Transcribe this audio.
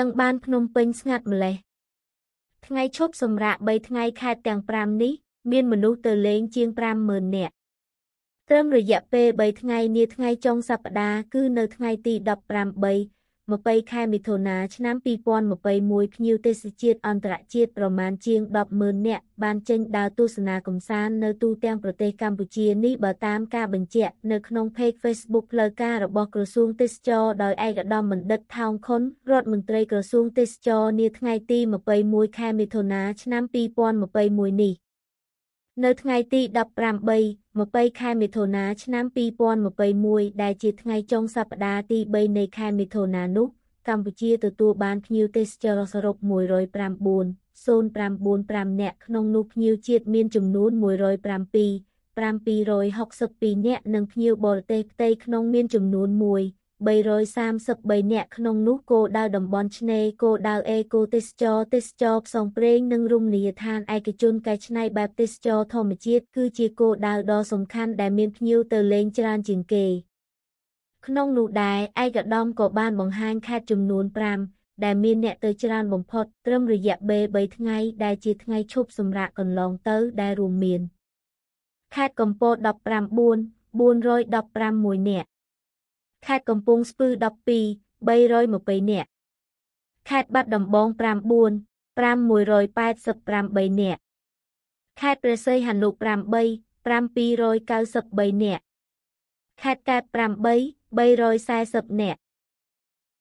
ចឹងបានភ្នំពេញស្ងាត់ម្លេះថ្ងៃឈប់សម្រាក3ថ្ងៃខែទាំង5នេះមានមនុស្សទៅលេង ជាង50000នាក់ត្រឹមរយៈពេល3ថ្ងៃនាថ្ងៃចុងសប្តាហ៍គឺនៅថ្ងៃ ទី18 20ខែមិថុនាឆ្នាំ2021ភ្ញៀវទេសជាតិអន្តរជាតិប្រមាណជាង100000នាក់បានចេញដើរទស្សនាកម្សាន្តនៅទូទាំងប្រទេសកម្ពុជានេះបើតាមការបញ្ជាក់នៅក្នុងเพจ Facebook ផ្លូវការរបស់ក្រសួងទេសចរដោយឯកឧត្តមបណ្ឌិតថោងខុនរដ្ឋមន្ត្រីក្រសួងទេសចរនាថ្ងៃទី21ខែមិថុនាឆ្នាំ2021នេះនៅថ្ងៃទី18 20ខែមិថុនាឆ្នាំ2021ដែលជាថ្ងៃចុងសប្តាហ៍ទី3នៃខែមិថុនានោះកម្ពុជាទទួលបានភ្ញៀវទេសចរសរុប109,095នាក់ក្នុងនោះភ្ញៀវជាតិមានចំនួន107,762នាក់និងភ្ញៀវបរទេសផ្ទៃក្នុងមានចំនួន1 333នាក់ក្នុងនោះគោលដៅតំបន់ឆ្នេរគោលដៅអេកូទេសចរទេសចរផ្សងព្រេង និងរមណីយដ្ឋានឯកជនកែច្នៃបែបទេសចរធម្មជាតិគឺជាគោលដៅដ៏សំខាន់ដែលមានភ្ញៀវទៅលេងច្រើនជាងគេក្នុងនោះដែរឯកឧត្តមក៏បាន បង្ហាញខេត្តចំនួន5ដែលមានអ្នកទៅច្រើនបំផុត ត្រឹមរយៈពេល3ថ្ងៃដែលជាថ្ងៃឈប់សម្រាកកន្លងទៅដែលរួមមានខេត្តកំពត19 415នាក់ខេត្តកំពង់ស្ពឺ12 320នាក់ខេត្តបាត់ដំបង54 5188នាក់ខេត្តព្រះសីហនុ8 793នាក់ខេត្តកែប8 340នាក់